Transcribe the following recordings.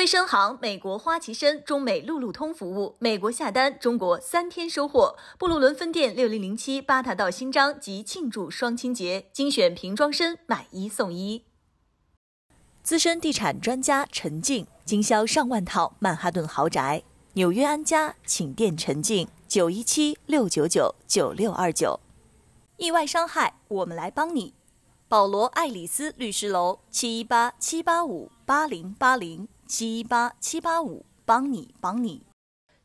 卫生行，美国花旗参，中美路路通服务，美国下单，中国三天收货。布鲁伦分店六零零七八塔道新章及庆祝双清节，精选瓶装参，买一送一。资深地产专家陈静，经销上万套曼哈顿豪宅，纽约安家，请电陈静，九一七六九九九六二九。意外伤害，我们来帮你。保罗爱丽丝律师楼七一八七八五八零八零。七八七八五，帮你帮你。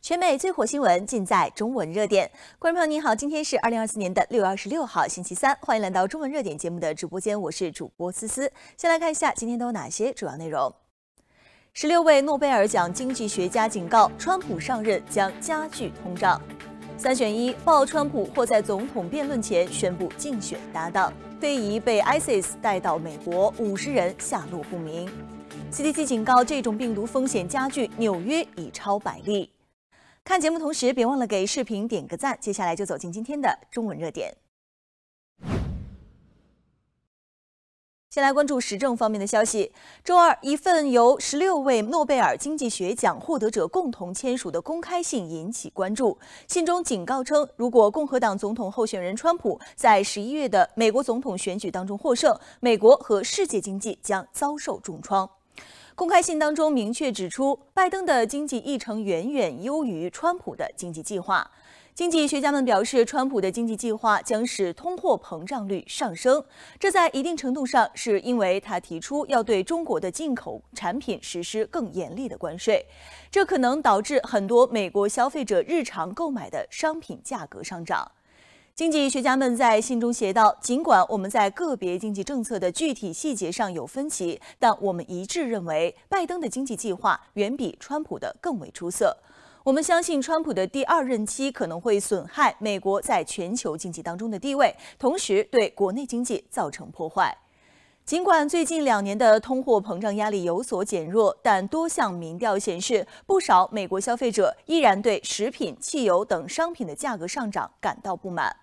全美最火新闻尽在中文热点。观众朋友您好，今天是二零二四年的六月二十六号，星期三，欢迎来到中文热点节目的直播间，我是主播思思。先来看一下今天都有哪些主要内容。十六位诺贝尔奖经济学家警告，川普上任将加剧通胀。三选一，报川普或在总统辩论前宣布竞选搭档。非遗被 ISIS 带到美国，五十人下落不明。CDC 警告这种病毒风险加剧，纽约已超百例。看节目同时别忘了给视频点个赞。接下来就走进今天的中文热点。先来关注时政方面的消息。周二，一份由十六位诺贝尔经济学奖获得者共同签署的公开信引起关注。信中警告称，如果共和党总统候选人川普在十一月的美国总统选举当中获胜，美国和世界经济将遭受重创。公开信当中明确指出，拜登的经济议程远远优于川普的经济计划。经济学家们表示，川普的经济计划将使通货膨胀率上升，这在一定程度上是因为他提出要对中国的进口产品实施更严厉的关税，这可能导致很多美国消费者日常购买的商品价格上涨。经济学家们在信中写道：“尽管我们在个别经济政策的具体细节上有分歧，但我们一致认为，拜登的经济计划远比川普的更为出色。我们相信，川普的第二任期可能会损害美国在全球经济当中的地位，同时对国内经济造成破坏。尽管最近两年的通货膨胀压力有所减弱，但多项民调显示，不少美国消费者依然对食品、汽油等商品的价格上涨感到不满。”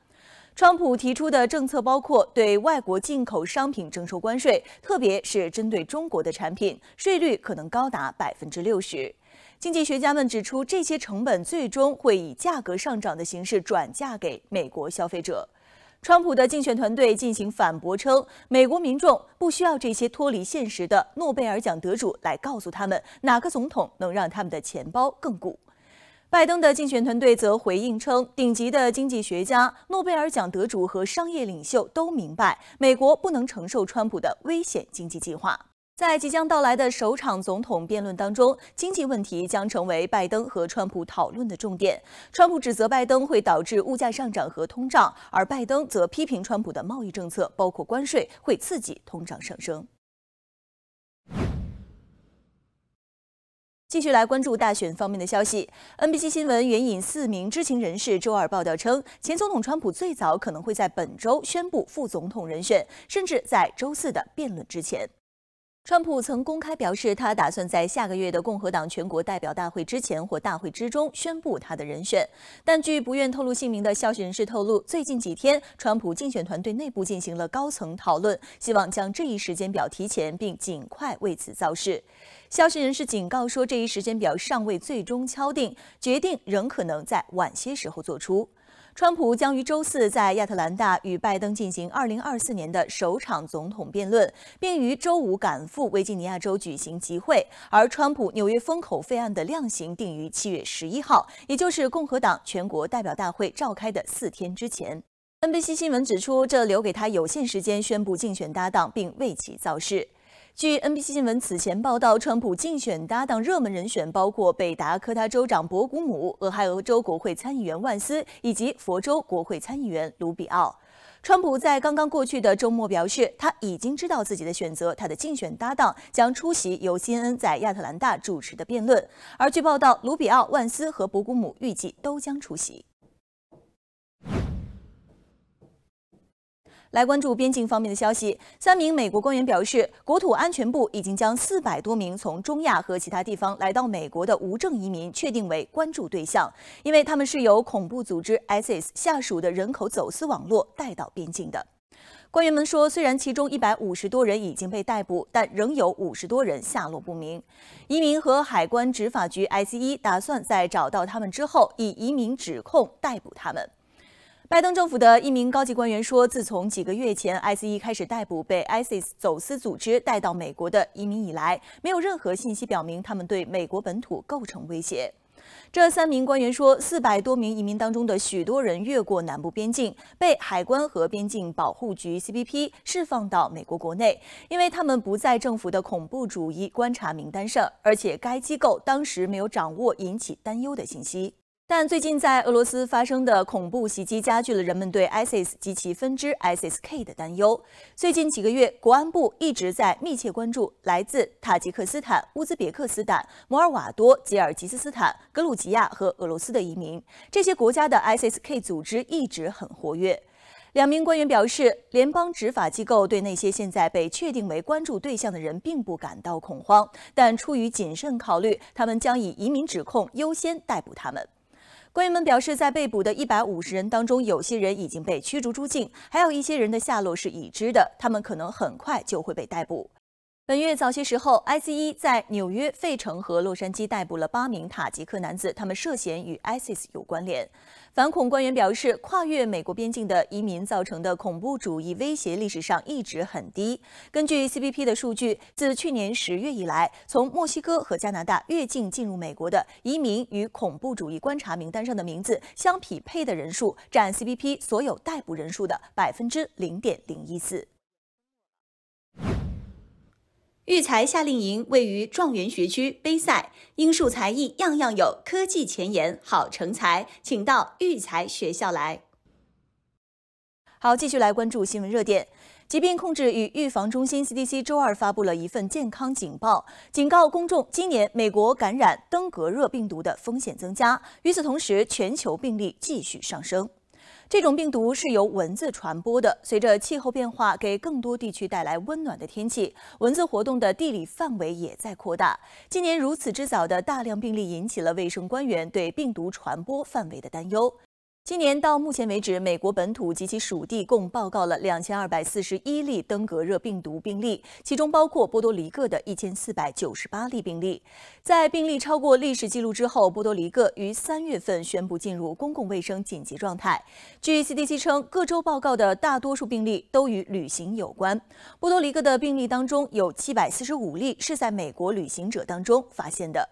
川普提出的政策包括对外国进口商品征收关税，特别是针对中国的产品，税率可能高达百分之六十。经济学家们指出，这些成本最终会以价格上涨的形式转嫁给美国消费者。川普的竞选团队进行反驳称，美国民众不需要这些脱离现实的诺贝尔奖得主来告诉他们哪个总统能让他们的钱包更鼓。拜登的竞选团队则回应称，顶级的经济学家、诺贝尔奖得主和商业领袖都明白，美国不能承受川普的危险经济计划。在即将到来的首场总统辩论当中，经济问题将成为拜登和川普讨论的重点。川普指责拜登会导致物价上涨和通胀，而拜登则批评川普的贸易政策，包括关税，会刺激通胀上升。继续来关注大选方面的消息。NBC 新闻援引四名知情人士周二报道称，前总统川普最早可能会在本周宣布副总统人选，甚至在周四的辩论之前。川普曾公开表示，他打算在下个月的共和党全国代表大会之前或大会之中宣布他的人选。但据不愿透露姓名的消息人士透露，最近几天，川普竞选团队内部进行了高层讨论，希望将这一时间表提前，并尽快为此造势。消息人士警告说，这一时间表尚未最终敲定，决定仍可能在晚些时候做出。川普将于周四在亚特兰大与拜登进行2024年的首场总统辩论，并于周五赶赴维吉尼亚州举行集会。而川普纽约封口费案的量刑定于七月十一号，也就是共和党全国代表大会召开的四天之前。NBC 新闻指出，这留给他有限时间宣布竞选搭档并为其造势。据 NBC 新闻此前报道，川普竞选搭档热门人选包括北达科他州长博古姆、俄亥俄州国会参议员万斯以及佛州国会参议员卢比奥。川普在刚刚过去的周末表示，他已经知道自己的选择，他的竞选搭档将出席由金恩在亚特兰大主持的辩论。而据报道，卢比奥、万斯和博古姆预计都将出席。来关注边境方面的消息。三名美国官员表示，国土安全部已经将四百多名从中亚和其他地方来到美国的无证移民确定为关注对象，因为他们是由恐怖组织 ISIS 下属的人口走私网络带到边境的。官员们说，虽然其中一百五十多人已经被逮捕，但仍有五十多人下落不明。移民和海关执法局 ICE 打算在找到他们之后，以移民指控逮捕他们。拜登政府的一名高级官员说，自从几个月前 ICE 开始逮捕被 ISIS 走私组织带到美国的移民以来，没有任何信息表明他们对美国本土构成威胁。这三名官员说，四百多名移民当中的许多人越过南部边境，被海关和边境保护局 （CBP） 释放到美国国内，因为他们不在政府的恐怖主义观察名单上，而且该机构当时没有掌握引起担忧的信息。但最近在俄罗斯发生的恐怖袭击加剧了人们对 ISIS 及其分支 ISK 的担忧。最近几个月，国安部一直在密切关注来自塔吉克斯坦、乌兹别克斯坦、摩尔瓦多、吉尔吉斯斯坦、格鲁吉亚和俄罗斯的移民。这些国家的 ISK 组织一直很活跃。两名官员表示，联邦执法机构对那些现在被确定为关注对象的人并不感到恐慌，但出于谨慎考虑，他们将以移民指控优先逮捕他们。官员们表示，在被捕的一百五十人当中，有些人已经被驱逐出境，还有一些人的下落是已知的，他们可能很快就会被逮捕。本月早些时候，ICE 在纽约、费城和洛杉矶逮捕了八名塔吉克男子，他们涉嫌与 ISIS 有关联。反恐官员表示，跨越美国边境的移民造成的恐怖主义威胁历史上一直很低。根据 CBP 的数据，自去年十月以来，从墨西哥和加拿大越境进入美国的移民与恐怖主义观察名单上的名字相匹配的人数，占 CBP 所有逮捕人数的百分之零点零一四。育才夏令营位于状元学区，杯赛、英数才艺样样有，科技前沿好成才，请到育才学校来。好，继续来关注新闻热点。疾病控制与预防中心 CDC 周二发布了一份健康警报，警告公众今年美国感染登革热病毒的风险增加。与此同时，全球病例继续上升。这种病毒是由蚊子传播的。随着气候变化，给更多地区带来温暖的天气，蚊子活动的地理范围也在扩大。今年如此之早的大量病例，引起了卫生官员对病毒传播范围的担忧。今年到目前为止，美国本土及其属地共报告了两千二百四十一例登革热病毒病例，其中包括波多黎各的一千四百九十八例病例。在病例超过历史记录之后，波多黎各于三月份宣布进入公共卫生紧急状态。据 CDC 称，各州报告的大多数病例都与旅行有关。波多黎各的病例当中有七百四十五例是在美国旅行者当中发现的。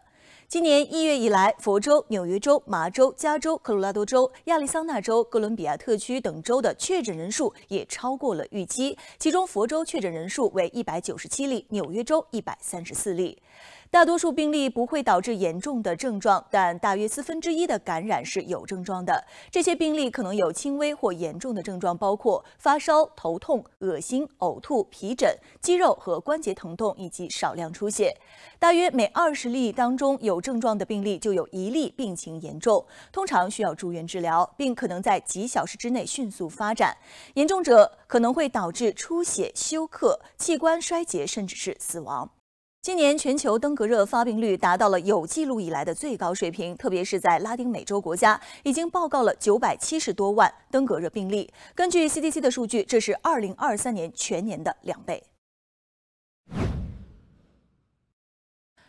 今年一月以来，佛州、纽约州、麻州、加州、科罗拉多州、亚利桑那州、哥伦比亚特区等州的确诊人数也超过了预期。其中，佛州确诊人数为一百九十七例，纽约州一百三十四例。大多数病例不会导致严重的症状，但大约四分之一的感染是有症状的。这些病例可能有轻微或严重的症状，包括发烧、头痛、恶心、呕吐、皮疹、肌肉和关节疼痛，以及少量出血。大约每二十例当中有症状的病例就有一例病情严重，通常需要住院治疗，并可能在几小时之内迅速发展。严重者可能会导致出血、休克、器官衰竭，甚至是死亡。今年全球登革热发病率达到了有记录以来的最高水平，特别是在拉丁美洲国家，已经报告了九百七十多万登革热病例。根据 CDC 的数据，这是二零二三年全年的两倍。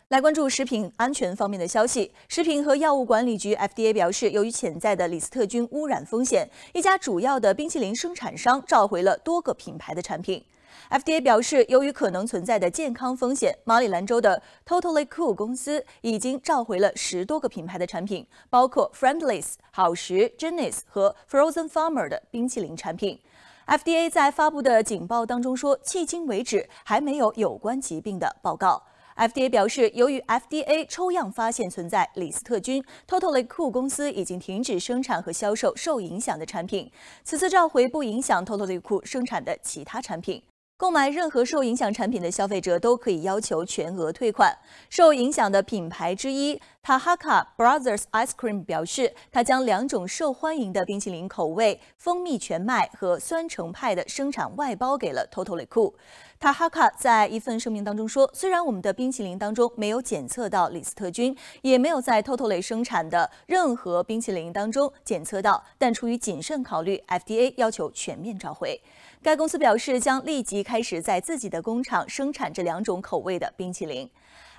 来关注食品安全方面的消息，食品和药物管理局 FDA 表示，由于潜在的李斯特菌污染风险，一家主要的冰淇淋生产商召回了多个品牌的产品。FDA 表示，由于可能存在的健康风险，马里兰州的 Totally Cool 公司已经召回了十多个品牌的产品，包括 Friendless、好食、j e n i c 和 Frozen Farmer 的冰淇淋产品。FDA 在发布的警报当中说，迄今为止还没有有关疾病的报告。FDA 表示，由于 FDA 抽样发现存在李斯特菌，Totally Cool 公司已经停止生产和销售受影响的产品。此次召回不影响 Totally Cool 生产的其他产品。购买任何受影响产品的消费者都可以要求全额退款。受影响的品牌之一 Tahaka Brothers Ice Cream 表示，他将两种受欢迎的冰淇淋口味蜂蜜全麦和酸橙派的生产外包给了 t o t a l i o l 塔哈卡在一份声明当中说：“虽然我们的冰淇淋当中没有检测到李斯特菌，也没有在 t o t a l l y 生产的任何冰淇淋当中检测到，但出于谨慎考虑，FDA 要求全面召回。该公司表示将立即开始在自己的工厂生产这两种口味的冰淇淋。”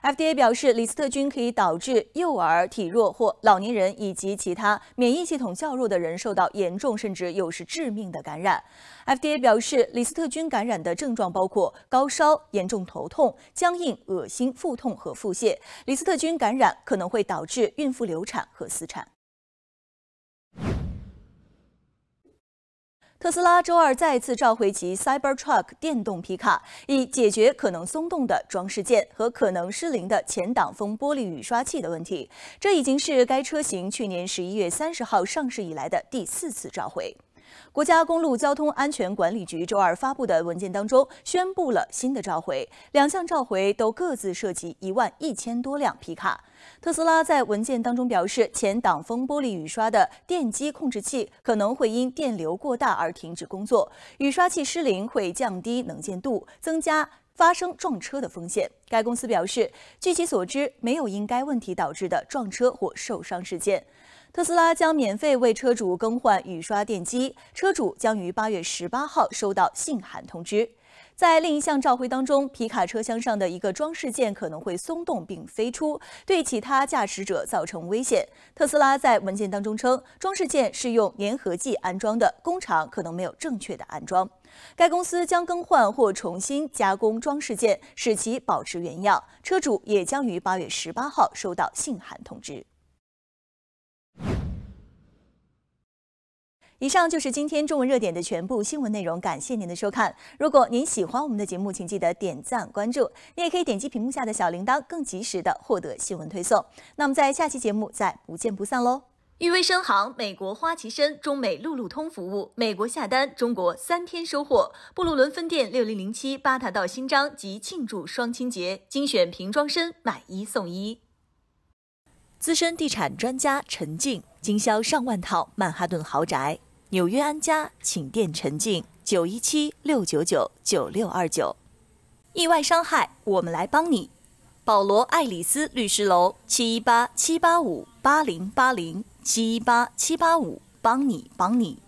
FDA 表示，李斯特菌可以导致幼儿体弱或老年人以及其他免疫系统较弱的人受到严重甚至又是致命的感染。FDA 表示，李斯特菌感染的症状包括高烧、严重头痛、僵硬、恶心、腹痛和腹泻。李斯特菌感染可能会导致孕妇流产和死产。特斯拉周二再次召回其 Cybertruck 电动皮卡，以解决可能松动的装饰件和可能失灵的前挡风玻璃雨刷器的问题。这已经是该车型去年十一月三十号上市以来的第四次召回。国家公路交通安全管理局周二发布的文件当中，宣布了新的召回，两项召回都各自涉及一万一千多辆皮卡。特斯拉在文件当中表示，前挡风玻璃雨刷的电机控制器可能会因电流过大而停止工作，雨刷器失灵会降低能见度，增加。发生撞车的风险。该公司表示，据其所知，没有因该问题导致的撞车或受伤事件。特斯拉将免费为车主更换雨刷电机，车主将于八月十八号收到信函通知。在另一项召回当中，皮卡车厢上的一个装饰件可能会松动并飞出，对其他驾驶者造成危险。特斯拉在文件当中称，装饰件是用粘合剂安装的，工厂可能没有正确的安装。该公司将更换或重新加工装饰件，使其保持原样。车主也将于八月十八号收到信函通知。以上就是今天中文热点的全部新闻内容，感谢您的收看。如果您喜欢我们的节目，请记得点赞关注。你也可以点击屏幕下的小铃铛，更及时的获得新闻推送。那么在下期节目再不见不散喽。誉威深航，美国花旗参，中美路路通服务，美国下单，中国三天收货。布鲁伦分店六零零七，巴塔道新章及庆祝双亲节，精选瓶装参，买一送一。资深地产专家陈静，经销上万套曼哈顿豪宅。纽约安家，请电陈静，九一七六九九九六二九。意外伤害，我们来帮你。保罗爱丽丝律师楼，七一八七八五八零八零，七一八七八五，帮你，帮你。